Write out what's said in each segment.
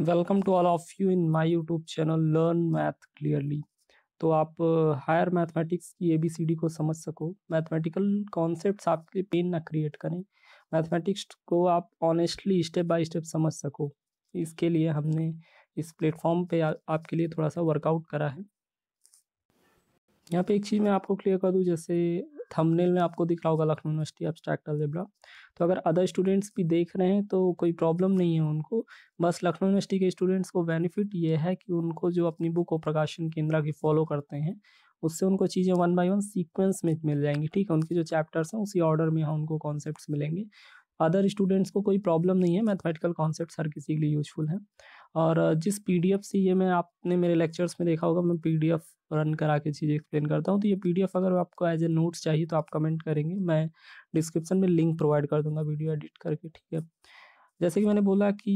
welcome to all of you in my YouTube channel learn math clearly तो आप higher uh, mathematics की A B C D को समझ सको mathematical concepts आपके लिए पेन ना क्रिएट करें मैथमेटिक्स को आप ऑनेस्टली स्टेप बाय स्टेप समझ सको इसके लिए हमने इस प्लेटफॉर्म पे आ, आपके लिए थोड़ा सा वर्कआउट करा है यहाँ पे एक चीज़ मैं आपको क्लियर कर दूँ जैसे थंबनेल में आपको दिख रहा होगा लखनऊ यूनिवर्सिटी एब्स्ट्रैक्ट अलजेब्रा तो अगर अदर स्टूडेंट्स भी देख रहे हैं तो कोई प्रॉब्लम नहीं है उनको बस लखनऊ यूनिवर्सिटी के स्टूडेंट्स को बेनिफिट ये है कि उनको जो अपनी बुक और प्रकाशन केंद्र की फॉलो करते हैं उससे उनको चीज़ें वन बाय वन सीक्वेंस में मिल जाएंगी ठीक है उनके जो चैप्टर्स हैं उसी ऑर्डर में हाँ उनको कॉन्सेप्ट मिलेंगे अदर स्टूडेंट्स को कोई प्रॉब्लम नहीं है मैथमेटिकल कॉन्सेप्ट हर किसी के लिए यूजफुल हैं और जिस पीडीएफ से ये मैं आपने मेरे लेक्चर्स में देखा होगा मैं पीडीएफ रन करा के चीज़ें एक्सप्लेन करता हूँ तो ये पीडीएफ अगर आपको एज ए नोट्स चाहिए तो आप कमेंट करेंगे मैं डिस्क्रिप्शन में लिंक प्रोवाइड कर दूंगा वीडियो एडिट करके ठीक है जैसे कि मैंने बोला कि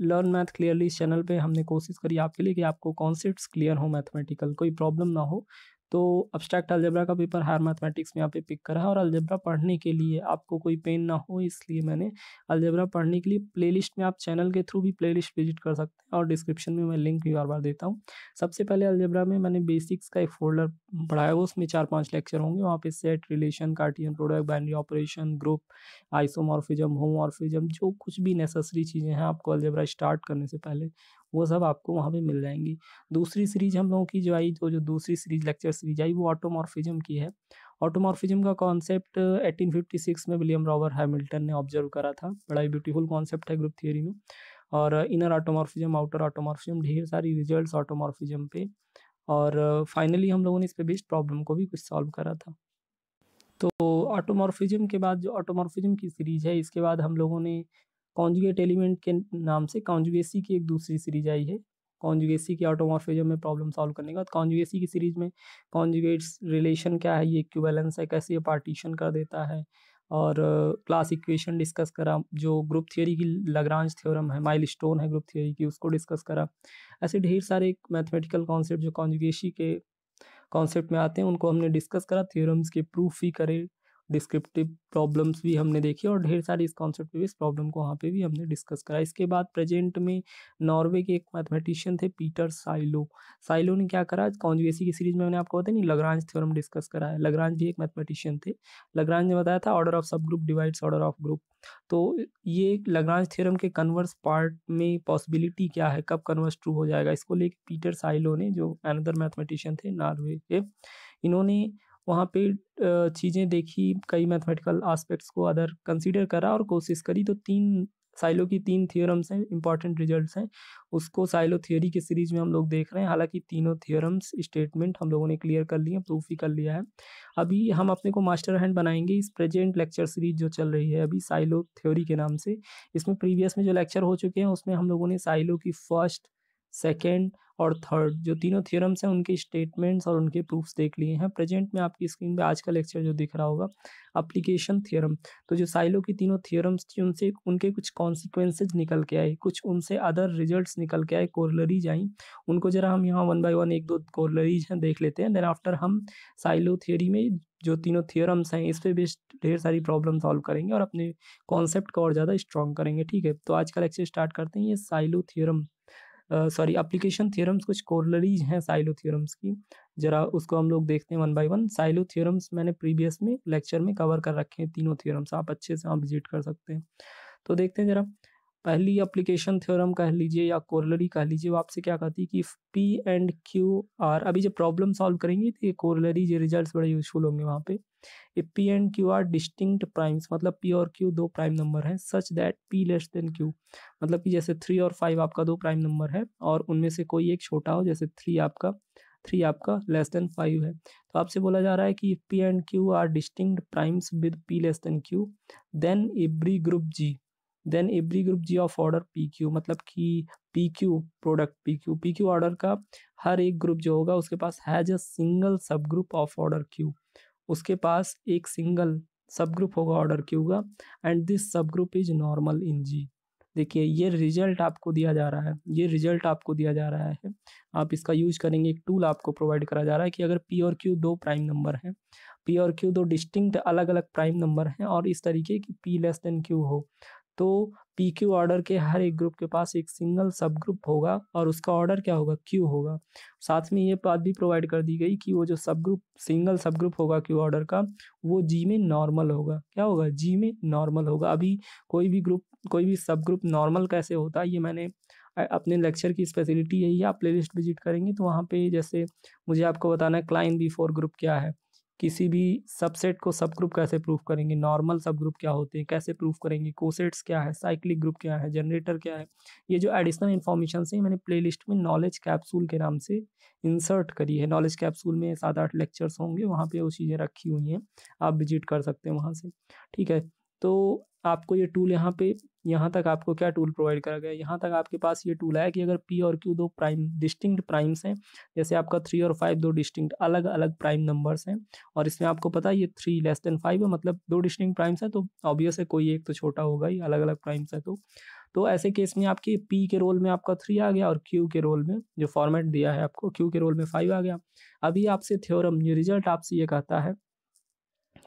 लर्न मैथ क्लियरली इस चैनल पे हमने कोशिश करी आपके लिए कि आपको कॉन्सेप्ट्स क्लियर हो मैथमेटिकल कोई प्रॉब्लम ना हो तो अब्स्ट्रैक्ट अलजेब्रा का पेपर हायर मैथमेटिक्स में यहाँ पे पिक करा है और अलजेब्रा पढ़ने के लिए आपको कोई पेन ना हो इसलिए मैंने अलजेब्रा पढ़ने के लिए प्लेलिस्ट में आप चैनल के थ्रू भी प्लेलिस्ट विजिट कर सकते हैं और डिस्क्रिप्शन में मैं लिंक भी बार बार देता हूँ सबसे पहले अलजेब्रा में मैंने बेसिक्स का एक फोल्डर पढ़ाया हुआ उसमें चार पाँच लेक्चर होंगे वहाँ पे set relation cartesian product binary operation group isomorphism homomorphism जो कुछ भी नेसेसरी चीज़ें हैं आपको अलजेब्रा स्टार्ट करने से पहले वो सब आपको वहाँ पे मिल जाएंगी दूसरी सीरीज हम लोगों की जो आई जो जो दूसरी सीरीज लेक्चर सीरीज आई वो ऑटोमॉर्फिज्म की है ऑटोमॉर्फिज्म का कॉन्सेप्ट 1856 में विलियम रॉबर हैमिल्टन ने ऑब्जर्व करा था बड़ा ही ब्यूटीफुल कॉन्सेप्ट है ग्रुप थियोरी में और इनर ऑटोमॉर्फिज्म आउटर ऑटोमॉर्फिज्म ढेर सारी रिजल्ट ऑटोमॉर्फिज्म पे और फाइनली हम लोगों ने इस पर बेस्ट प्रॉब्लम को भी कुछ सॉल्व करा था तो ऑटोमॉर्फिज्म के बाद जो ऑटोमॉर्फिज्म की सीरीज है इसके बाद हम लोगों ने कॉन्जुगेट एलिमेंट के नाम से कॉन्जुगेसी की एक दूसरी सीरीज आई है कॉन्जुगेसी के ऑटोमॉर्फिज्म में प्रॉब्लम सॉल्व करने का कॉन्जुगेसी की सीरीज में कॉन्जुगेट्स रिलेशन क्या है ये इक्वैलेंस है कैसे ये पार्टीशन कर देता है और क्लास इक्वेशन डिस्कस करा जो ग्रुप थियोरी की लगरांज थ्योरम है माइल स्टोन है ग्रुप थियोरी की उसको डिस्कस करा ऐसे ढेर सारे मैथमेटिकल कॉन्सेप्ट जो कॉन्जुगेसी के कॉन्सेप्ट में आते हैं उनको हमने डिस्कस करा थियोरम्स के प्रूफ भी करे डिस्क्रिप्टिव प्रॉब्लम्स भी हमने देखी और ढेर सारी इस कॉन्सेप्ट इस प्रॉब्लम को वहाँ पे भी हमने डिस्कस करा इसके बाद प्रेजेंट में नॉर्वे के एक मैथमेटिशियन थे पीटर साइलो साइलो ने क्या करा कॉन्जुएसी की सीरीज में मैंने आपको बताया नहीं लगरांज थ्योरम डिस्कस करा है लगरांज भी एक मैथमेटिशियन थे लगरांज ने बताया था order of sub group divides order of group तो ये लगरांज थ्योरम के कन्वर्स पार्ट में पॉसिबिलिटी क्या है कब कन्वर्स ट्रू हो जाएगा इसको लेके पीटर साइलो ने जो अनदर मैथमेटिशियन थे नॉर्वे के इन्होंने वहाँ पे चीज़ें देखी कई मैथमेटिकल आस्पेक्ट्स को अदर कंसिडर करा और कोशिश करी तो तीन साइलो की तीन थियोरम्स हैं इंपॉर्टेंट रिजल्ट्स हैं उसको साइलो थियोरी के सीरीज में हम लोग देख रहे हैं हालांकि तीनों थियोरम्स स्टेटमेंट हम लोगों ने क्लियर कर लिए प्रूफ भी कर लिया है अभी हम अपने को मास्टर हैंड बनाएंगे इस प्रेजेंट लेक्चर सीरीज जो चल रही है अभी साइलो थ्योरी के नाम से इसमें प्रीवियस में जो लेक्चर हो चुके हैं उसमें हम लोगों ने साइलो की फर्स्ट सेकेंड और थर्ड जो तीनों थियोरम्स हैं उनके स्टेटमेंट्स और उनके प्रूफ्स देख लिए हैं प्रेजेंट में आपकी स्क्रीन पे आज का लेक्चर जो दिख रहा होगा अप्लीकेशन थियोरम तो जो साइलो की तीनों थियोरम्स थी उनसे उनके कुछ कॉन्सिक्वेंसेज निकल के आए कुछ उनसे अदर रिजल्ट्स निकल के आए कोरलरीज आई उनको जरा हम यहाँ वन बाई वन एक दो कोरलरीज हैं देख लेते हैं देन आफ्टर हम साइलो थियोरी में जो तीनों थियोरम्स हैं इस पर बेस्ड ढेर सारी प्रॉब्लम सॉल्व करेंगे और अपने कॉन्सेप्ट को और ज़्यादा स्ट्रॉन्ग करेंगे ठीक है तो आज का लेक्चर स्टार्ट करते हैं ये Sylow theorem sorry application theorems कुछ कोरलरीज हैं साइलो थियोरम्स की जरा उसको हम लोग देखते हैं one by one Sylow theorems मैंने प्रीवियस में लेक्चर में कवर कर रखे हैं तीनों थियोरम्स आप अच्छे से वहाँ विजिट कर सकते हैं तो देखते हैं जरा पहली अप्लीकेशन थ्योरम कह लीजिए या कोरलरी कह लीजिए वो आपसे क्या कहती है कि पी एंड क्यू आर अभी जब प्रॉब्लम सॉल्व करेंगे तो ये कोरलरी जो रिजल्ट्स बड़े यूजफुल होंगे वहाँ पे ये P and Q are distinct primes मतलब पी और क्यू दो प्राइम नंबर हैं such that P less than Q मतलब कि जैसे थ्री और फाइव आपका दो प्राइम नंबर है और उनमें से कोई एक छोटा हो जैसे थ्री आपका थ्री आपका लेस देन फाइव है तो आपसे बोला जा रहा है कि P and Q are distinct primes with P less than Q then every group G then every group G of order P Q मतलब कि P Q product P Q P Q order का हर एक group जो होगा उसके पास has a single sub group of order Q उसके पास एक सिंगल सब ग्रुप होगा ऑर्डर क्यू का and this sub group is normal इन जी देखिए ये रिजल्ट आपको दिया जा रहा है ये रिजल्ट आपको दिया जा रहा है आप इसका यूज करेंगे एक टूल आपको प्रोवाइड करा जा रहा है कि अगर पी और क्यू दो प्राइम नंबर हैं पी और क्यू दो डिस्टिंक्ट अलग अलग प्राइम नंबर हैं और इस तरीके की पी लेस देन क्यू हो तो पी क्यू ऑर्डर के हर एक ग्रुप के पास एक सिंगल सब ग्रुप होगा और उसका ऑर्डर क्या होगा क्यू होगा साथ में ये बात भी प्रोवाइड कर दी गई कि वो जो sub group single sub group होगा क्यू ऑर्डर का वो जी में नॉर्मल होगा क्या होगा जी में नॉर्मल होगा अभी कोई भी ग्रुप कोई भी सब ग्रुप नॉर्मल कैसे होता है ये मैंने अपने लेक्चर की स्पेशलिटी यही है आप प्लेलिस्ट विजिट करेंगे तो वहाँ पे जैसे मुझे आपको बताना है क्लाइन बिफोर ग्रुप क्या है किसी भी सबसेट को सब ग्रुप कैसे प्रूफ करेंगे नॉर्मल सब ग्रुप क्या होते हैं कैसे प्रूफ करेंगे कोसेट्स क्या है साइक्लिक ग्रुप क्या है जनरेटर क्या है ये जो एडिशनल इन्फॉर्मेशन है मैंने प्लेलिस्ट में नॉलेज कैप्सूल के नाम से इंसर्ट करी है नॉलेज कैप्सूल में सात आठ लेक्चर्स होंगे वहाँ पर वो चीज़ें रखी हुई हैं आप विजिट कर सकते हैं वहाँ से ठीक है तो आपको ये टूल यहाँ पे यहाँ तक आपको क्या टूल प्रोवाइड करा गया यहाँ तक आपके पास ये टूल आया कि अगर पी और क्यू दो प्राइम डिस्टिंक्ट प्राइम्स हैं जैसे आपका थ्री और फाइव दो डिस्टिंक्ट अलग अलग प्राइम नंबर्स हैं और इसमें आपको पता है ये थ्री लेस देन फाइव है मतलब दो डिस्टिंक्ट प्राइम्स हैं तो ऑब्वियस है कोई एक तो छोटा होगा ही अलग अलग प्राइम्स है तो तो ऐसे केस में आपके पी के रोल में आपका थ्री आ गया और क्यू के रोल में जो फॉर्मेट दिया है आपको क्यू के रोल में फाइव आ गया अभी आपसे थ्योरम ये रिजल्ट आपसे ये कहता है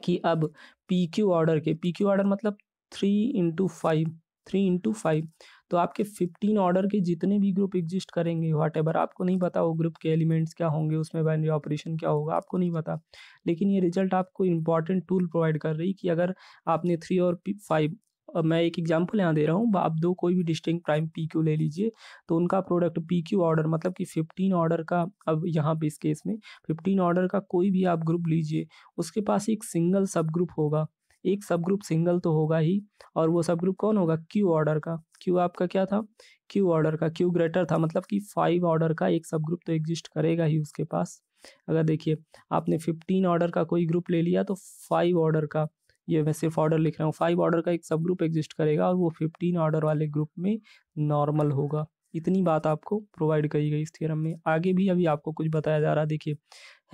कि अब पी क्यू ऑर्डर के पी क्यू ऑर्डर मतलब three into five three into five तो आपके फिफ्टीन ऑर्डर के जितने भी ग्रुप एग्जिस्ट करेंगे वाट एवर आपको नहीं पता वो ग्रुप के एलिमेंट्स क्या होंगे उसमें बाइनरी ऑपरेशन क्या होगा आपको नहीं पता लेकिन ये रिजल्ट आपको इंपॉर्टेंट टूल प्रोवाइड कर रही कि अगर आपने थ्री और फाइव मैं एक एग्जांपल यहाँ दे रहा हूँ आप दो कोई भी डिस्टिंग प्राइम पी क्यू ले लीजिए तो उनका प्रोडक्ट पी क्यू ऑर्डर मतलब कि फिफ्टीन ऑर्डर का अब यहाँ पे इस केस में फिफ्टीन ऑर्डर का कोई भी आप ग्रुप लीजिए उसके पास एक सिंगल सब ग्रुप होगा एक सब ग्रुप सिंगल तो होगा ही और वो सब ग्रुप कौन होगा क्यू ऑर्डर का क्यू आपका क्या था क्यू ऑर्डर का क्यू ग्रेटर था मतलब कि फाइव ऑर्डर का एक सब ग्रुप तो एग्जिस्ट करेगा ही उसके पास अगर देखिए आपने फिफ्टीन ऑर्डर का कोई ग्रुप ले लिया तो फाइव ऑर्डर का ये मैं सिर्फ ऑर्डर लिख रहा हूँ फाइव ऑर्डर का एक सब ग्रुप एग्जिस्ट करेगा और वो फिफ्टीन ऑर्डर वाले ग्रुप में नॉर्मल होगा इतनी बात आपको प्रोवाइड करी गई इस थियरम में आगे भी अभी आपको कुछ बताया जा रहा है देखिए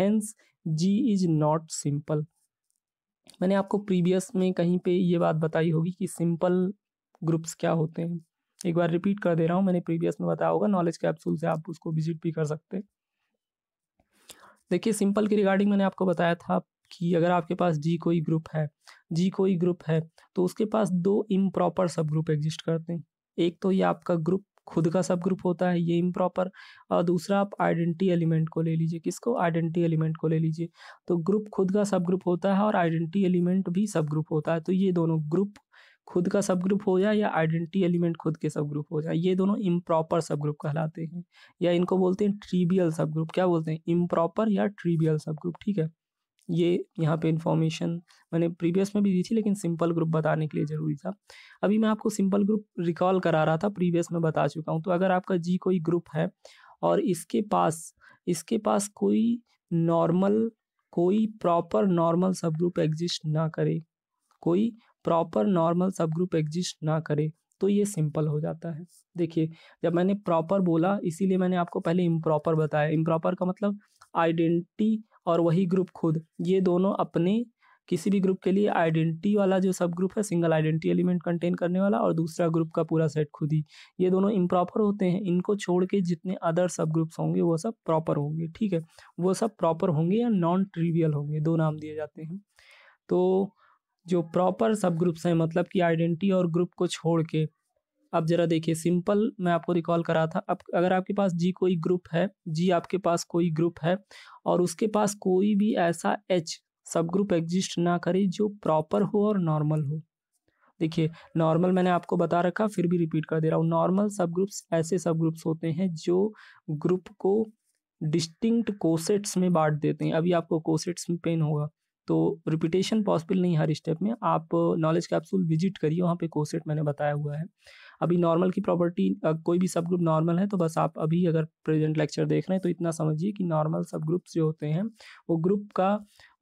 hence G is not simple मैंने आपको प्रीवियस में कहीं पे ये बात बताई होगी कि सिंपल ग्रुप्स क्या होते हैं एक बार रिपीट कर दे रहा हूँ मैंने प्रीवियस में बताया होगा नॉलेज कैप्सूल से आप उसको विजिट भी कर सकते हैं देखिए सिंपल की रिगार्डिंग मैंने आपको बताया था कि अगर आपके पास जी कोई ग्रुप है जी कोई ग्रुप है तो उसके पास दो इम्प्रॉपर सब ग्रुप एग्जिस्ट करते हैं एक तो ये आपका ग्रुप खुद का सब ग्रुप होता है ये इम्प्रॉपर और दूसरा आप आइडेंटिटी एलिमेंट को ले लीजिए किसको आइडेंटिटी एलिमेंट को ले लीजिए तो ग्रुप खुद का सब ग्रुप होता है और आइडेंटिटी एलिमेंट भी सब ग्रुप होता है तो ये दोनों ग्रुप खुद का सब ग्रुप हो जाए या आइडेंटिटी एलिमेंट खुद के सब ग्रुप हो जाए ये दोनों इम्प्रॉपर सब ग्रुप कहलाते हैं या इनको बोलते हैं ट्रीबियल सब ग्रुप क्या बोलते हैं इम्प्रॉपर या ट्रीबियल सब ग्रुप ठीक है ये यहाँ पे इन्फॉर्मेशन मैंने प्रीवियस में भी दी थी लेकिन सिंपल ग्रुप बताने के लिए ज़रूरी था अभी मैं आपको सिंपल ग्रुप रिकॉल करा रहा था प्रीवियस में बता चुका हूँ तो अगर आपका जी कोई ग्रुप है और इसके पास इसके पास कोई नॉर्मल कोई proper normal sub group exist ना करे कोई proper normal sub group exist ना करे तो ये सिंपल हो जाता है देखिए जब मैंने प्रॉपर बोला इसीलिए मैंने आपको पहले इम्प्रॉपर बताया इम्प्रॉपर का मतलब आइडेंटी और वही ग्रुप खुद ये दोनों अपने किसी भी ग्रुप के लिए आइडेंटिटी वाला जो सब ग्रुप है सिंगल आइडेंटिटी एलिमेंट कंटेन करने वाला और दूसरा ग्रुप का पूरा सेट खुद ही ये दोनों इम्प्रॉपर होते हैं इनको छोड़ के जितने अदर सब ग्रुप्स होंगे वो सब प्रॉपर होंगे ठीक है वो सब प्रॉपर होंगे या नॉन ट्रिवियल होंगे दो नाम दिए जाते हैं तो जो प्रॉपर सब ग्रुप्स हैं मतलब कि आइडेंटिटी और ग्रुप को छोड़ के अब जरा देखिए सिंपल मैं आपको रिकॉल करा था अब अगर आपके पास जी कोई ग्रुप है जी आपके पास कोई ग्रुप है और उसके पास कोई भी ऐसा एच सब ग्रुप एग्जिस्ट ना करे जो प्रॉपर हो और नॉर्मल हो देखिए नॉर्मल मैंने आपको बता रखा फिर भी रिपीट कर दे रहा हूँ नॉर्मल सब ग्रुप्स ऐसे सब ग्रुप्स होते हैं जो ग्रुप को डिस्टिंक्ट कोसेट्स में बांट देते हैं अभी आपको कोसेट्स में पेन होगा तो रिपीटेशन पॉसिबल नहीं हर स्टेप में आप नॉलेज कैप्सूल विजिट करिए वहाँ पे कोसेट मैंने बताया हुआ है अभी नॉर्मल की प्रॉपर्टी कोई भी सब ग्रुप नॉर्मल है तो बस आप अभी अगर प्रेजेंट लेक्चर देख रहे हैं तो इतना समझिए कि नॉर्मल सब ग्रुप्स जो होते हैं वो ग्रुप का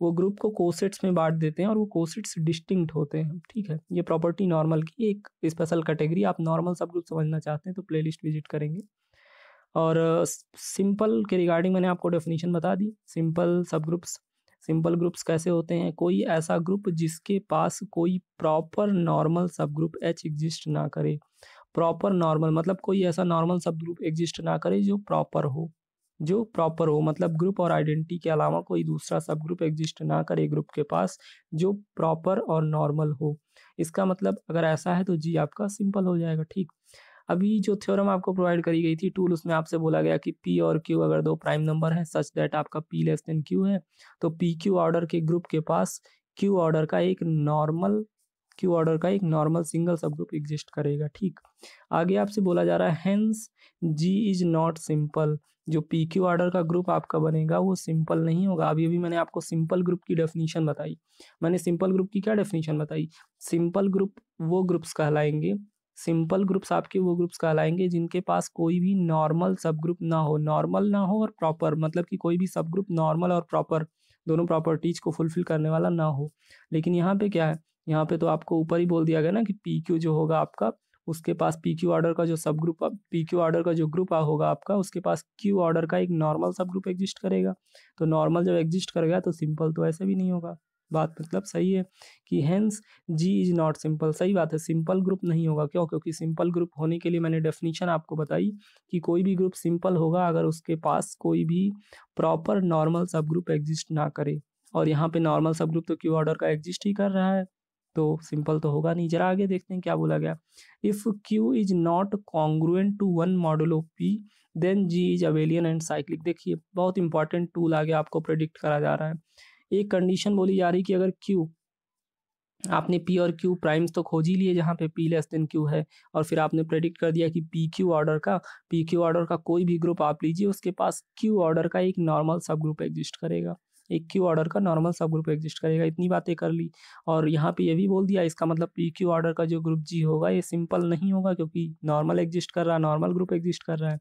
वो ग्रुप को कोसेट्स में बांट देते हैं और वो कोसेट्स डिस्टिंक्ट होते हैं ठीक है ये प्रॉपर्टी नॉर्मल की एक स्पेशल कैटेगरी आप नॉर्मल सब ग्रुप समझना चाहते हैं तो लिस्ट विजिट करेंगे और सिंपल के रिगार्डिंग मैंने आपको डेफिनेशन बता दी simple sub groups simple groups कैसे होते हैं कोई ऐसा ग्रुप जिसके पास कोई proper normal sub group H exist ना करे प्रॉपर नॉर्मल मतलब कोई ऐसा नॉर्मल सब ग्रुप एग्जिस्ट ना करे जो प्रॉपर हो जो प्रॉपर हो मतलब ग्रुप और आइडेंटिटी के अलावा कोई दूसरा सब ग्रुप एग्जिस्ट ना करे ग्रुप के पास जो प्रॉपर और नॉर्मल हो इसका मतलब अगर ऐसा है तो जी आपका सिंपल हो जाएगा ठीक अभी जो थ्योरम आपको प्रोवाइड करी गई थी टूल उसमें आपसे बोला गया कि पी और क्यू अगर दो प्राइम नंबर है सच दैट आपका पी लेस देन क्यू है तो पी क्यू ऑर्डर के ग्रुप के पास क्यू ऑर्डर का एक नॉर्मल क्यू ऑर्डर का एक normal single sub group exist करेगा ठीक आगे आपसे बोला जा रहा है जी इज नॉट सिंपल जो पी क्यू ऑर्डर का ग्रुप आपका बनेगा वो सिंपल नहीं होगा अभी अभी मैंने आपको सिंपल ग्रुप की डेफिनेशन बताई मैंने सिंपल ग्रुप की क्या डेफिनेशन बताई सिंपल ग्रुप वो ग्रुप्स कहलाएंगे सिंपल ग्रुप्स आपके वो ग्रुप्स कहलाएंगे जिनके पास कोई भी नॉर्मल सब ग्रुप ना हो नॉर्मल ना हो और प्रॉपर मतलब कि कोई भी सब ग्रुप नॉर्मल और प्रॉपर दोनों प्रॉपर्टीज को फुलफिल करने वाला ना हो लेकिन यहाँ पे क्या है यहाँ पे तो आपको ऊपर ही बोल दिया गया ना कि पी क्यू जो होगा आपका उसके पास पी क्यू ऑर्डर का जो sub group P Q order का जो ग्रुप होगा आपका उसके पास क्यू ऑर्डर का एक नॉर्मल सब ग्रुप एग्जिस्ट करेगा तो नॉर्मल जब एग्जिस्ट करेगा तो सिंपल तो ऐसे भी नहीं होगा बात मतलब सही है कि hence G is not simple सही बात है सिंपल ग्रुप नहीं होगा क्यों क्योंकि सिंपल ग्रुप होने के लिए मैंने डेफिनेशन आपको बताई कि कोई भी ग्रुप सिंपल होगा अगर उसके पास कोई भी proper normal sub group exist ना करे और यहाँ पे नॉर्मल सब ग्रुप तो क्यू ऑर्डर का एग्जिस्ट ही कर रहा है तो सिंपल तो होगा नहीं जरा आगे देखते हैं क्या बोला गया if Q is not congruent to one modulo of P then ji is abelian and cyclic देखिए बहुत इंपॉर्टेंट टूल आगे आपको प्रेडिक्ट करा जा रहा है एक कंडीशन बोली जा रही कि अगर क्यू आपने पी और क्यू प्राइम्स तो खोज ही लिए जहाँ पे पी लेस देन क्यू है और फिर आपने प्रेडिक्ट कर दिया कि पी क्यू ऑर्डर का पी क्यू ऑर्डर का कोई भी ग्रुप आप लीजिए उसके पास क्यू ऑर्डर का एक नॉर्मल सब ग्रुप एग्जिस्ट करेगा एक क्यू ऑर्डर का नॉर्मल सब ग्रुप एग्जिस्ट करेगा इतनी बातें कर ली और यहाँ पे ये भी बोल दिया इसका मतलब पी क्यू ऑर्डर का जो ग्रुप जी होगा ये सिंपल नहीं होगा क्योंकि नॉर्मल एग्जिस्ट कर रहा है नॉर्मल ग्रुप एग्जिस्ट कर रहा है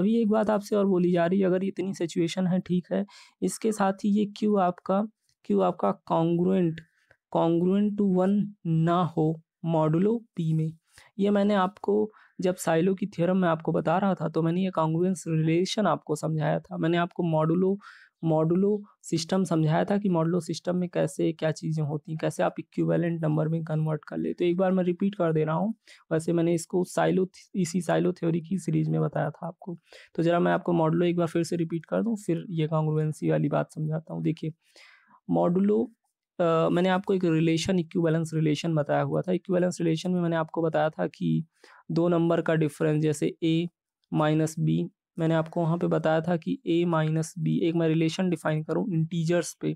अभी एक बात आपसे और बोली जा रही है अगर इतनी सिचुएशन है ठीक है इसके साथ ही ये क्यू आपका क्यू आपका कॉन्ग्रुएंट कॉन्ग्रुएंट टू वन ना हो मॉडुलो पी में ये मैंने आपको जब साइलो की थ्योरम में आपको बता रहा था तो मैंने ये कॉन्ग्रुएंस रिलेशन आपको समझाया था मैंने आपको मॉडुलो मॉडुलो सिस्टम समझाया था कि मॉडुलो सिस्टम में कैसे क्या चीज़ें होती हैं कैसे आप इक्विवेलेंट नंबर में कन्वर्ट कर ले तो एक बार मैं रिपीट कर दे रहा हूँ वैसे मैंने इसको साइलो इसी साइलो थ्योरी की सीरीज में बताया था आपको तो ज़रा मैं आपको मॉडुलो एक बार फिर से रिपीट कर दूँ फिर ये कॉन्ग्रुवेंसी वाली बात समझाता हूँ देखिए मॉडुलो Uh, मैंने आपको एक रिलेशन इक्विवेलेंस रिलेशन बताया हुआ था इक्विवेलेंस रिलेशन में मैंने आपको बताया था कि दो नंबर का डिफरेंस जैसे ए माइनस बी मैंने आपको वहाँ पे बताया था कि ए माइनस बी एक मैं रिलेशन डिफाइन करूँ इंटीजर्स पे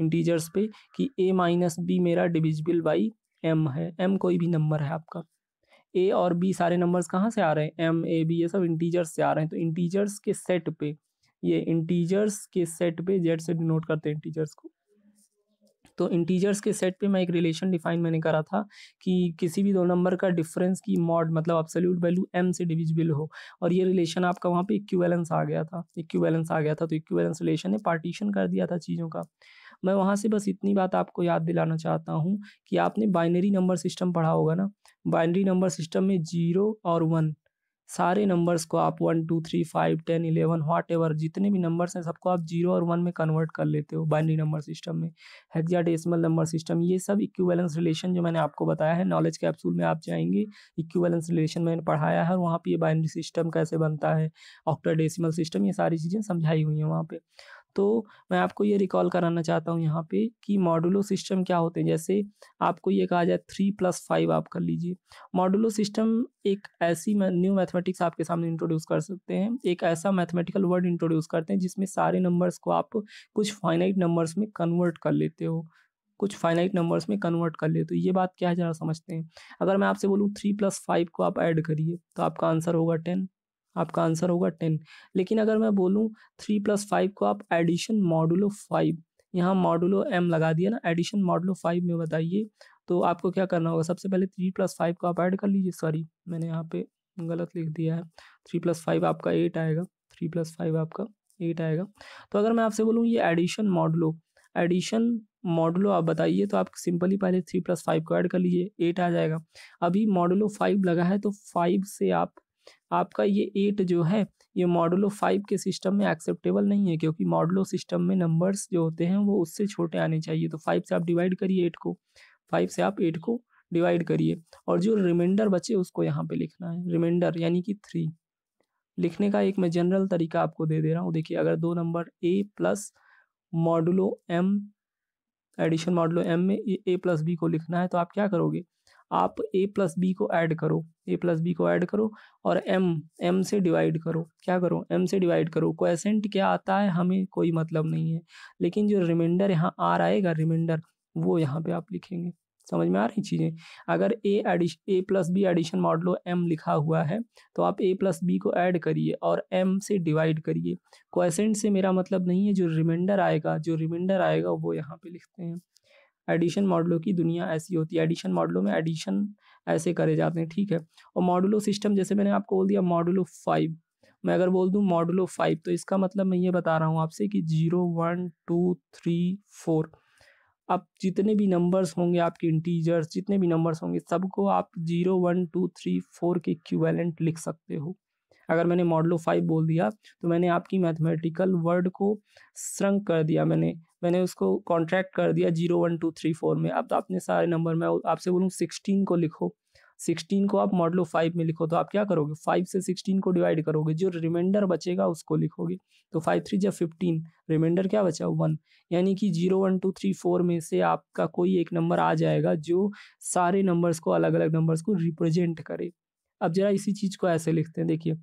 इंटीजर्स पे कि ए माइनस बी मेरा डिविजिबल बाई एम है एम कोई भी नंबर है आपका ए और बी सारे नंबर्स कहाँ से आ रहे हैं एम ए बी ये सब इंटीजर्स से आ रहे हैं तो इंटीजर्स के सेट पे ये इंटीजर्स के सेट पे जेड से डिनोट करते हैं इंटीजर्स को तो इंटीजर्स के सेट पे मैं एक रिलेशन डिफाइन मैंने करा था कि किसी भी दो नंबर का डिफरेंस की मॉड मतलब अब्सोल्यूट वैल्यू एम से डिविजिबल हो और ये रिलेशन आपका वहाँ पे इक्वेलेंस आ गया था इक्वेलेंस आ गया था तो इक्वेलेंस रिलेशन ने पार्टीशन कर दिया था चीज़ों का मैं वहाँ से बस इतनी बात आपको याद दिलाना चाहता हूँ कि आपने बाइनरी नंबर सिस्टम पढ़ा होगा ना बाइनरी नंबर सिस्टम में जीरो और वन सारे नंबर्स को आप one two three five ten eleven whatever जितने भी नंबर्स हैं सबको आप जीरो और वन में कन्वर्ट कर लेते हो बाइनरी नंबर सिस्टम में डेसिमल नंबर सिस्टम ये सब इक्विवेलेंस रिलेशन जो मैंने आपको बताया है नॉलेज कैप्सूल में आप जाएंगे इक्विवेलेंस रिलेशन मैंने पढ़ाया है और वहाँ पर ये बाइनरी सिस्टम कैसे बनता है डेसिमल सिस्टम ये सारी चीज़ें समझाई हुई हैं वहाँ पर तो मैं आपको ये रिकॉल कराना चाहता हूँ यहाँ पे कि मॉडुलो सिस्टम क्या होते हैं जैसे आपको ये कहा जाए थ्री प्लस फाइव आप कर लीजिए मॉडुलो सिस्टम एक ऐसी न्यू मैथमेटिक्स आपके सामने इंट्रोड्यूस कर सकते हैं एक ऐसा मैथमेटिकल वर्ड इंट्रोड्यूस करते हैं जिसमें सारे नंबर्स को आप कुछ फाइनाइट नंबर्स में कन्वर्ट कर लेते हो कुछ फाइनाइट नंबर्स में कन्वर्ट कर लेते हो ये बात क्या है ज़रा समझते हैं अगर मैं आपसे बोलूँ थ्री प्लस फाइव को आप ऐड करिए तो आपका आंसर होगा टेन आपका आंसर होगा टेन लेकिन अगर मैं बोलूँ थ्री प्लस फाइव को आप एडिशन मॉडुलो फाइव यहाँ मॉडुलो एम लगा दिया ना एडिशन मॉडुलो फाइव में बताइए तो आपको क्या करना होगा सबसे पहले थ्री प्लस फाइव को आप ऐड कर लीजिए सॉरी मैंने यहाँ पे गलत लिख दिया है थ्री प्लस फाइव आपका एट आएगा थ्री प्लस फाइव आपका एट आएगा तो अगर मैं आपसे बोलूँ ये एडिशन मॉडलो एडिशन मॉडलो आप बताइए तो आप सिंपली पहले थ्री प्लस फाइव को ऐड कर लीजिए एट आ जाएगा अभी मॉडलो फाइव लगा है तो फाइव से आप आपका ये एट जो है ये मॉडुलो फाइव के सिस्टम में एक्सेप्टेबल नहीं है क्योंकि मॉडुलो सिस्टम में नंबर्स जो होते हैं वो उससे छोटे आने चाहिए तो फाइव से आप डिवाइड करिए एट को फाइव से आप एट को डिवाइड करिए और जो रिमाइंडर बचे उसको यहाँ पे लिखना है रिमाइंडर यानी कि थ्री लिखने का एक मैं जनरल तरीका आपको दे दे रहा हूँ देखिए अगर दो number A plus modulo M addition modulo M में ए प्लस बी को लिखना है तो आप क्या करोगे आप ए प्लस बी को ऐड करो ए प्लस बी को ऐड करो और एम एम से डिवाइड करो क्या करो एम से डिवाइड करो क्वेसेंट क्या आता है हमें कोई मतलब नहीं है लेकिन जो रिमाइंडर यहाँ आर आएगा रिमाइंडर वो यहाँ पे आप लिखेंगे समझ में आ रही चीज़ें अगर A addition A plus B addition modulo M लिखा हुआ है तो आप ए प्लस बी को ऐड करिए और एम से डिवाइड करिए क्वेसेंट से मेरा मतलब नहीं है जो रिमाइंडर आएगा जो रिमाइंडर आएगा वो यहाँ पे लिखते हैं एडिशन मॉडलों की दुनिया ऐसी होती है एडिशन मॉडलों में एडिशन ऐसे करे जाते हैं ठीक है और मॉडुलो सिस्टम जैसे मैंने आपको बोल दिया मॉडुलो फाइव मैं अगर बोल दूँ मॉडुलो फाइव तो इसका मतलब मैं ये बता रहा हूँ आपसे कि zero one two three four अब जितने भी नंबर्स होंगे आपके इंटीजर्स जितने भी नंबर्स होंगे सबको आप zero one two three four के क्यूवेलेंट लिख सकते हो अगर मैंने मॉडलो फाइव बोल दिया तो मैंने आपकी मैथमेटिकल वर्ड को श्रंक कर दिया मैंने मैंने उसको कॉन्ट्रैक्ट कर दिया zero one two three four में अब तो आपने सारे नंबर मैं आपसे बोलूँ सिक्सटीन को लिखो सिक्सटीन को आप मॉडलो फाइव में लिखो तो आप क्या करोगे फाइव से सिक्सटीन को डिवाइड करोगे जो रिमाइंडर बचेगा उसको लिखोगे तो फाइव थ्री जब फिफ्टीन रिमाइंडर क्या बचा वन यानी कि zero one two three four में से आपका कोई एक नंबर आ जाएगा जो सारे नंबर्स को अलग अलग नंबर्स को रिप्रेजेंट करे अब जरा इसी चीज़ को ऐसे लिखते हैं देखिए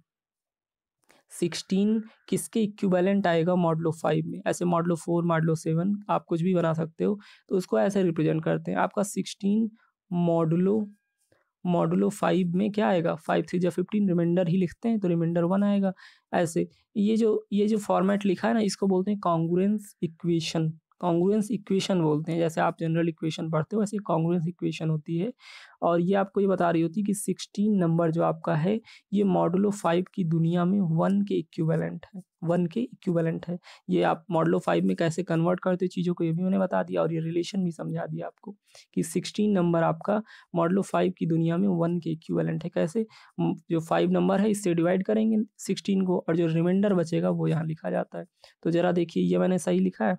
सिक्सटीन किसके इक्वेलेंट आएगा मॉडलो फाइव में ऐसे मॉडलो फोर मॉडलो सेवन आप कुछ भी बना सकते हो तो उसको ऐसे रिप्रेजेंट करते हैं आपका सिक्सटीन मॉडलो मॉडलो फाइव में क्या आएगा फाइव थ्री या फिफ्टीन रिमाइंडर ही लिखते हैं तो रिमाइंडर वन आएगा ऐसे ये जो ये जो फॉर्मेट लिखा है ना इसको बोलते हैं कॉन्ग्रेंस इक्वेशन कॉन्ग्रुएंस इक्वेशन बोलते हैं जैसे आप जनरल इक्वेशन पढ़ते हो वैसे कॉन्ग्रुएंस इक्वेशन होती है और ये आपको ये बता रही होती है कि सिक्सटीन नंबर जो आपका है ये मॉडलो फाइव की दुनिया में वन के इक्वेलेंट है वन के इक्वेलेंट है ये आप मॉडलो फाइव में कैसे कन्वर्ट करते हो चीज़ों को ये भी मैंने बता दिया और ये रिलेशन भी समझा दिया आपको कि सिक्सटीन नंबर आपका मॉडलो फाइव की दुनिया में वन के इक्वेलेंट है कैसे जो फाइव नंबर है इससे डिवाइड करेंगे सिक्सटीन को और जो रिमाइंडर बचेगा वो यहाँ लिखा जाता है तो ज़रा देखिए ये मैंने सही लिखा है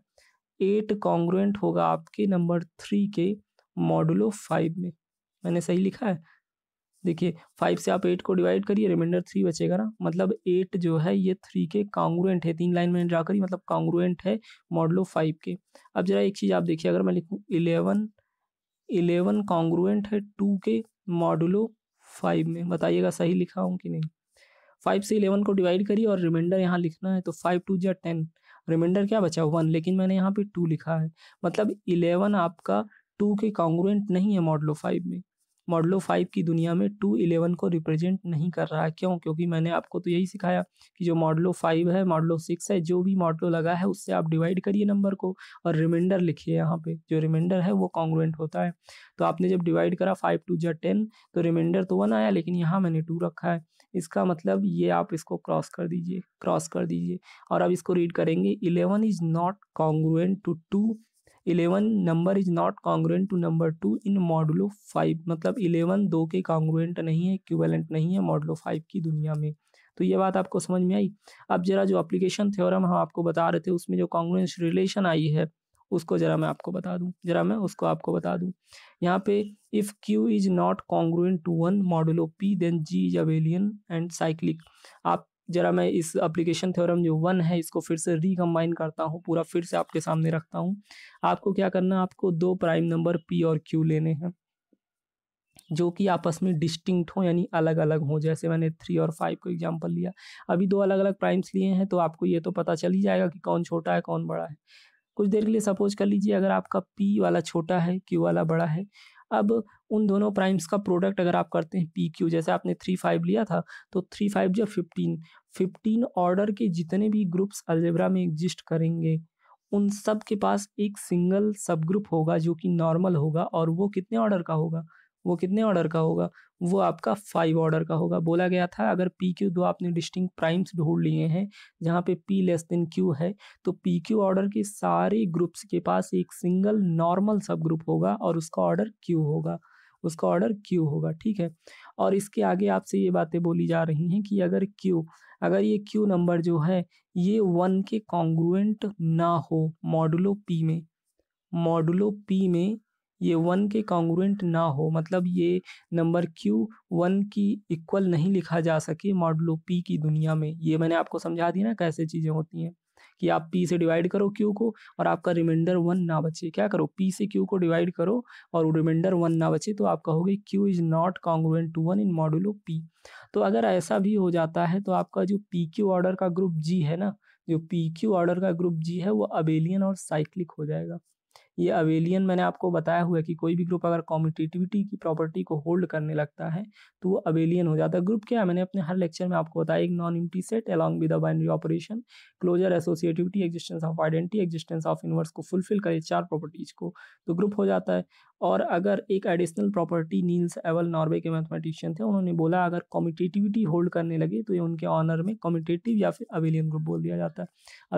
एट कॉन्ग्रुएंट होगा आपके नंबर थ्री के मॉडुलो फाइव में मैंने सही लिखा है देखिए फाइव से आप एट को डिवाइड करिए रिमाइंडर थ्री बचेगा ना मतलब एट जो है ये थ्री के कांग्रुएंट है तीन लाइन में ड्रा करी मतलब कांग्रुएंट है मॉडलो फाइव के अब जरा एक चीज़ आप देखिए अगर मैं लिखूँ इलेवन इलेवन कांग्रुएंट है टू के मॉडुलो फाइव में बताइएगा सही लिखा हूँ कि नहीं फाइव से इलेवन को डिवाइड करिए और रिमाइंडर यहाँ लिखना है तो फाइव टू या टेन रिमाइंडर क्या बचा वन लेकिन मैंने यहाँ पे टू लिखा है मतलब इलेवन आपका टू के कांग्रेंट नहीं है मॉडलो फाइव में मॉडलो फाइव की दुनिया में टू इलेवन को रिप्रेजेंट नहीं कर रहा है क्यों क्योंकि मैंने आपको तो यही सिखाया कि जो मॉडलो फाइव है मॉडलो सिक्स है जो भी मॉडलो लगा है उससे आप डिवाइड करिए नंबर को और रिमाइंडर लिखिए यहाँ पे जो रिमाइंडर है वो कॉन्ग्रुएंट होता है तो आपने जब डिवाइड करा फाइव टू जै टेन तो रिमाइंडर तो वन आया लेकिन यहाँ मैंने टू रखा है इसका मतलब ये आप इसको क्रॉस कर दीजिए क्रॉस कर दीजिए और अब इसको रीड करेंगे eleven is not congruent to two eleven number is not congruent to number two in modulo five मतलब इलेवन दो के कॉन्ग्रुएंट नहीं है क्यूवेलेंट नहीं है मॉडलो फाइव की दुनिया में तो ये बात आपको समझ में आई अब जरा जो अप्लीकेशन थ्योरम हम आपको बता रहे थे उसमें जो कॉन्ग्रुएंस रिलेशन आई है उसको ज़रा मैं आपको बता दूं ज़रा मैं उसको आपको बता दूं यहाँ पे if Q is not congruent to one modulo p then ji is abelian and cyclic आप ज़रा मैं इस अप्लीकेशन थ्योरम जो वन है इसको फिर से रिकम्बाइन करता हूँ पूरा फिर से आपके सामने रखता हूँ आपको क्या करना है आपको दो प्राइम नंबर पी और क्यू लेने हैं जो कि आपस में डिस्टिंक्ट हो यानी अलग अलग हो जैसे मैंने थ्री और फाइव को एग्जाम्पल लिया अभी दो अलग अलग प्राइम्स लिए हैं तो आपको ये तो पता चल ही जाएगा कि कौन छोटा है कौन बड़ा है कुछ देर के लिए सपोज कर लीजिए अगर आपका पी वाला छोटा है क्यू वाला बड़ा है अब उन दोनों प्राइम्स का प्रोडक्ट अगर आप करते हैं पी क्यू जैसे आपने थ्री फाइव लिया था तो थ्री फाइव जो फिफ्टीन फिफ्टीन ऑर्डर के जितने भी ग्रुप्स अलजेब्रा में एग्जिस्ट करेंगे उन सब के पास एक सिंगल सब ग्रुप होगा जो कि नॉर्मल होगा और वो कितने ऑर्डर का होगा वो कितने ऑर्डर का होगा वो आपका फाइव ऑर्डर का होगा बोला गया था अगर पी क्यू दो आपने डिस्टिंग प्राइम्स ढूंढ लिए हैं जहाँ पे पी लेस देन क्यू है तो पी क्यू ऑर्डर के सारे ग्रुप्स के पास एक सिंगल नॉर्मल सब ग्रुप होगा और उसका ऑर्डर क्यू होगा उसका ऑर्डर क्यू होगा ठीक है और इसके आगे आपसे ये बातें बोली जा रही हैं कि अगर क्यू अगर ये क्यू नंबर जो है ये वन के कॉन्ग्रुएंट ना हो मॉडुलो पी में मॉडुलो पी में ये वन के कॉन्ग्रुएंट ना हो मतलब ये नंबर क्यू वन की इक्वल नहीं लिखा जा सके मॉडलो पी की दुनिया में ये मैंने आपको समझा दिया ना कैसे चीज़ें होती हैं कि आप पी से डिवाइड करो क्यू को और आपका रिमाइंडर वन ना बचे क्या करो पी से क्यू को डिवाइड करो और रिमाइंडर वन ना बचे तो आप कहोगे q is not congruent to one in modulo p तो अगर ऐसा भी हो जाता है तो आपका जो पी क्यू ऑर्डर का ग्रुप जी है ना जो पी क्यू ऑर्डर का ग्रुप जी है वो अबेलियन और साइक्लिक हो जाएगा ये अवेलियन मैंने आपको बताया हुआ है कि कोई भी ग्रुप अगर कॉम्पिटिटिविटी की प्रॉपर्टी को होल्ड करने लगता है तो वो अवेलियन हो जाता है ग्रुप क्या है मैंने अपने हर लेक्चर में आपको बताया एक non empty set along with binary operation closure associativity existence of identity existence of universe को फुलफिल करे चार प्रॉपर्टीज को तो ग्रुप हो जाता है और अगर एक additional property Niels Abel Norway के मैथमेटिशियन थे उन्होंने बोला अगर कॉमिटेटिविटी होल्ड करने लगे तो ये उनके ऑनर में कॉमिटेटिव या फिर अविलियन ग्रुप बोल दिया जाता है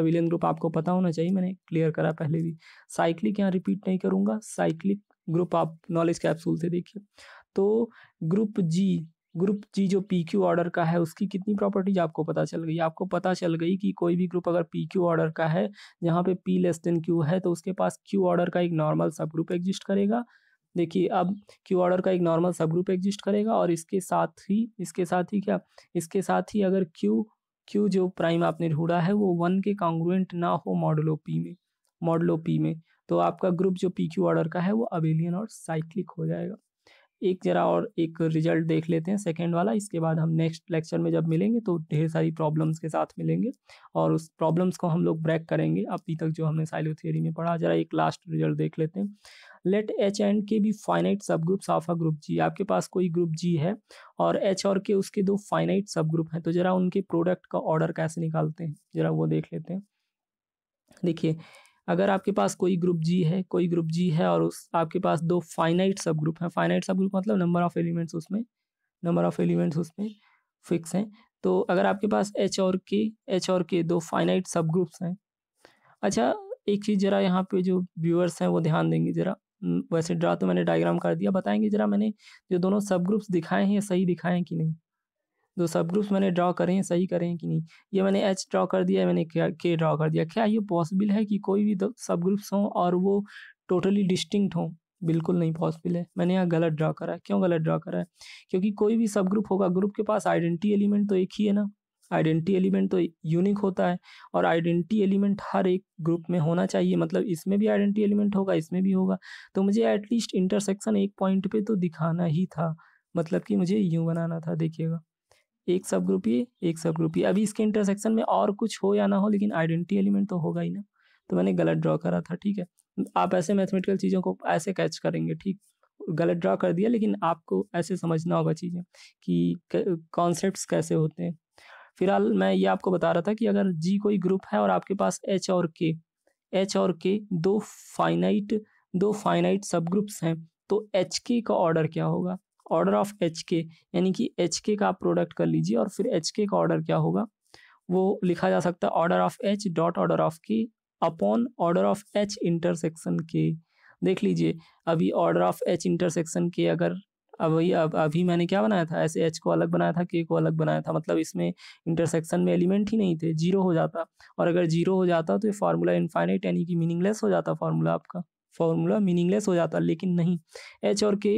अविलियन ग्रुप आपको पता होना चाहिए मैंने क्लियर करा पहले भी साइक्लिक यहाँ रिपीट नहीं करूँगा साइक्लिक ग्रुप आप नॉलेज कैप्सूल से देखिए तो ग्रुप जी ग्रुप जी जो पी क्यू ऑर्डर का है उसकी कितनी प्रॉपर्टीज आपको पता चल गई आपको पता चल गई कि कोई भी ग्रुप अगर पी क्यू ऑर्डर का है जहाँ पे पी लेस देन क्यू है तो उसके पास क्यू ऑर्डर का एक नॉर्मल सब ग्रुप एग्जिस्ट करेगा देखिए अब क्यू ऑर्डर का एक नॉर्मल सब ग्रुप एग्जिस्ट करेगा और इसके साथ ही इसके साथ ही क्या इसके साथ ही अगर क्यू क्यू जो प्राइम आपने ढूंढा है वो वन के कांग्रुएंट ना हो मॉडलो पी में मॉडलो पी में तो आपका ग्रुप जो पी क्यू ऑर्डर का है वो अबेलियन और साइक्लिक हो जाएगा एक जरा और एक रिजल्ट देख लेते हैं सेकेंड वाला इसके बाद हम नेक्स्ट लेक्चर में जब मिलेंगे तो ढेर सारी प्रॉब्लम्स के साथ मिलेंगे और उस प्रॉब्लम्स को हम लोग ब्रेक करेंगे अभी तक जो हमने साइलो थियोरी में पढ़ा जरा एक लास्ट रिजल्ट देख लेते हैं लेट एच एंड के भी finite subgroups of a group g आपके पास कोई ग्रुप जी है और एच और के उसके दो फाइनाइट सब ग्रुप हैं तो ज़रा उनके प्रोडक्ट का ऑर्डर कैसे निकालते हैं ज़रा वो देख लेते हैं देखिए अगर आपके पास कोई ग्रुप जी है कोई ग्रुप जी है और उस आपके पास दो फाइनाइट सब ग्रुप हैं फाइनाइट सब ग्रुप मतलब नंबर ऑफ एलिमेंट्स उसमें नंबर ऑफ एलिमेंट्स उसमें फिक्स हैं तो अगर आपके पास एच और के एच और के दो फाइनाइट सब ग्रुप्स हैं अच्छा एक चीज़ ज़रा यहाँ पे जो व्यूअर्स हैं वो ध्यान देंगे ज़रा वैसे ड्रा तो मैंने डायग्राम कर दिया बताएंगे ज़रा मैंने जो दोनों सब ग्रुप्स दिखाए हैं सही दिखाए हैं कि नहीं जो सब ग्रुप्स मैंने ड्रा करें हैं सही करें कि नहीं ये मैंने एच ड्रा कर दिया मैंने के ड्रा कर दिया क्या ये पॉसिबल है कि कोई भी सब ग्रुप्स हों और वो टोटली डिस्टिंक्ट हों बिल्कुल नहीं पॉसिबल है मैंने यहाँ गलत ड्रा करा है क्यों गलत ड्रा करा है क्योंकि कोई भी सब ग्रुप होगा ग्रुप के पास आइडेंटिटी एलिमेंट तो एक ही है ना आइडेंटिटी एलिमेंट तो यूनिक होता है और आइडेंटिटी एलिमेंट हर एक ग्रुप में होना चाहिए मतलब इसमें भी आइडेंटिटी एलिमेंट होगा इसमें भी होगा तो मुझे एटलीस्ट इंटरसेक्शन एक पॉइंट पे तो दिखाना ही था मतलब कि मुझे यूँ बनाना था देखिएगा एक सब ग्रुप ये एक सब ग्रुप ये अभी इसके इंटरसेक्शन में और कुछ हो या ना हो लेकिन आइडेंटिटी एलिमेंट तो होगा ही ना तो मैंने गलत ड्रॉ करा था ठीक है आप ऐसे मैथमेटिकल चीज़ों को ऐसे कैच करेंगे ठीक गलत ड्रॉ कर दिया लेकिन आपको ऐसे समझना होगा चीज़ें कि कॉन्सेप्ट कैसे होते हैं फिलहाल मैं ये आपको बता रहा था कि अगर जी कोई ग्रुप है और आपके पास एच और के एच और के दो फाइनाइट दो फाइनाइट सब ग्रुप्स हैं तो एच के का ऑर्डर क्या होगा ऑर्डर ऑफ एच के यानी कि एच के का आप प्रोडक्ट कर लीजिए और फिर एच के का ऑर्डर क्या होगा वो लिखा जा सकता है order of h dot order of k upon order of h intersection k देख लीजिए अभी ऑर्डर ऑफ एच इंटरसेक्शन के अगर अभी अब अभी मैंने क्या बनाया था ऐसे एच को अलग बनाया था के को अलग बनाया था मतलब इसमें इंटरसेक्शन में एलिमेंट ही नहीं थे जीरो हो जाता और अगर जीरो हो जाता तो ये फार्मूला इनफाइनाइट यानी कि मीनिंगलेस हो जाता फार्मूला आपका फार्मूला मीनिंगलेस हो जाता लेकिन नहीं एच और के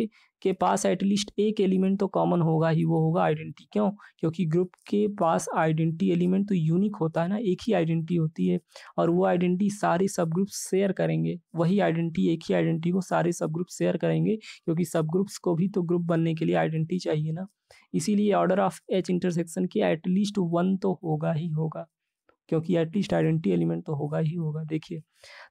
के पास एटलीस्ट एक एलिमेंट तो कॉमन होगा ही वो होगा आइडेंटिटी क्यों क्योंकि ग्रुप के पास आइडेंटिटी एलिमेंट तो यूनिक होता है ना एक ही आइडेंटिटी होती है और वो आइडेंटिटी सारे सब ग्रुप शेयर करेंगे वही आइडेंटिटी एक ही आइडेंटिटी को सारे सब ग्रुप शेयर करेंगे क्योंकि सब ग्रुप्स को भी तो ग्रुप बनने के लिए आइडेंटिटी चाहिए ना इसीलिए order of h intersection k at least one तो होगा ही होगा क्योंकि एटलीस्ट आइडेंटिटी एलिमेंट तो होगा ही होगा देखिए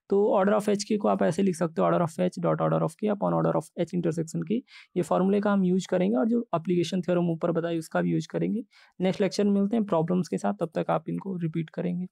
तो ऑर्डर ऑफ एच के को आप ऐसे लिख सकते हो order of h dot order of k upon order of h intersection k ये फॉर्मूले का हम यूज करेंगे और जो अप्लीकेशन थ्योरम ऊपर बताई उसका भी यूज करेंगे नेक्स्ट लेक्चर में मिलते हैं प्रॉब्लम्स के साथ तब तक आप इनको रिपीट करेंगे